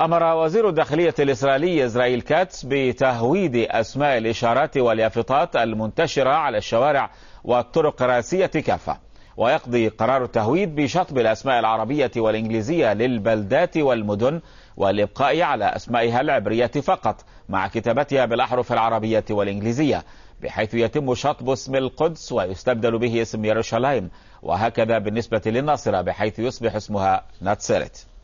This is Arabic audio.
أمر وزير الداخلية الإسرائيلي إزرائيل كاتس بتهويد أسماء الإشارات واليافطات المنتشرة على الشوارع والطرق الرئيسية كافة ويقضي قرار التهويد بشطب الأسماء العربية والإنجليزية للبلدات والمدن والإبقاء على أسمائها العبرية فقط مع كتابتها بالأحرف العربية والإنجليزية بحيث يتم شطب اسم القدس ويستبدل به اسم يروشلايم وهكذا بالنسبة للناصرة بحيث يصبح اسمها ناتسيرت